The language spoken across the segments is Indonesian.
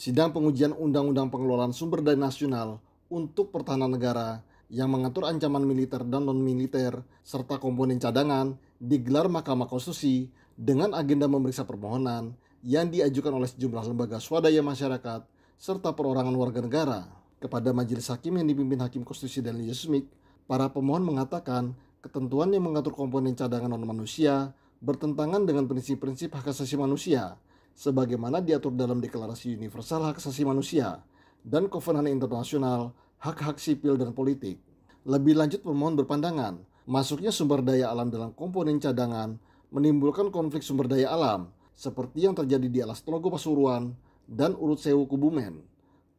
sidang pengujian Undang-Undang Pengelolaan Sumber Daya Nasional untuk Pertahanan Negara yang mengatur ancaman militer dan non-militer serta komponen cadangan digelar Mahkamah Konstitusi dengan agenda memeriksa permohonan yang diajukan oleh sejumlah lembaga swadaya masyarakat serta perorangan warga negara. Kepada majelis hakim yang dipimpin Hakim Konstitusi dan Yusmik, para pemohon mengatakan ketentuan yang mengatur komponen cadangan non-manusia bertentangan dengan prinsip-prinsip hak asasi manusia sebagaimana diatur dalam Deklarasi Universal Hak Asasi Manusia dan Kovenan Internasional Hak-Hak Sipil dan Politik. Lebih lanjut pemohon berpandangan, masuknya sumber daya alam dalam komponen cadangan menimbulkan konflik sumber daya alam seperti yang terjadi di alas Tlogo Pasuruan dan Urut Sewu Kubumen.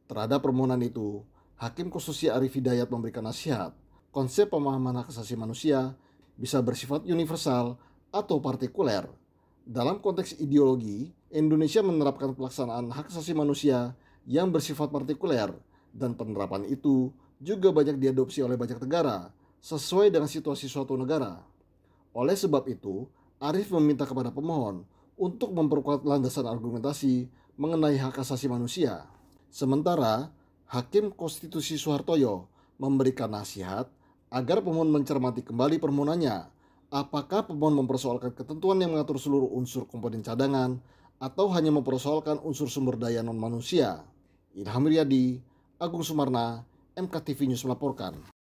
Terhadap permohonan itu, Hakim Konstitusi Arif Hidayat memberikan nasihat, konsep pemahaman hak asasi manusia bisa bersifat universal atau partikuler. Dalam konteks ideologi, Indonesia menerapkan pelaksanaan hak asasi manusia yang bersifat partikuler dan penerapan itu juga banyak diadopsi oleh banyak negara sesuai dengan situasi suatu negara. Oleh sebab itu, Arif meminta kepada pemohon untuk memperkuat landasan argumentasi mengenai hak asasi manusia. Sementara, Hakim Konstitusi Soehartoyo memberikan nasihat agar pemohon mencermati kembali permohonannya. Apakah pemohon mempersoalkan ketentuan yang mengatur seluruh unsur komponen cadangan atau hanya mempersoalkan unsur sumber daya non-manusia. Ilham Riyadi, Agung Sumarna, MKTV News melaporkan.